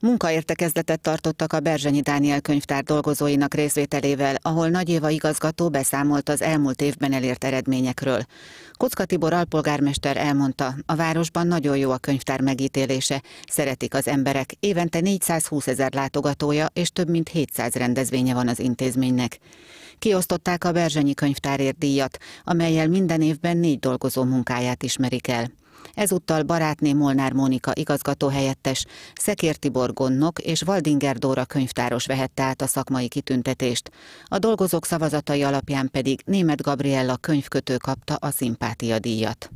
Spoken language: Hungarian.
Munkaértekezletet tartottak a Berzsenyi Dániel könyvtár dolgozóinak részvételével, ahol Nagy Éva igazgató beszámolt az elmúlt évben elért eredményekről. Kocka Tibor alpolgármester elmondta, a városban nagyon jó a könyvtár megítélése, szeretik az emberek, évente 420 ezer látogatója és több mint 700 rendezvénye van az intézménynek. Kiosztották a Berzsenyi könyvtárért díjat, amelyel minden évben négy dolgozó munkáját ismerik el. Ezúttal barátné Molnár Mónika igazgatóhelyettes, Szekér Tibor gondnok és Valdinger Dóra könyvtáros vehette át a szakmai kitüntetést. A dolgozók szavazatai alapján pedig német Gabriella könyvkötő kapta a szimpátia díjat.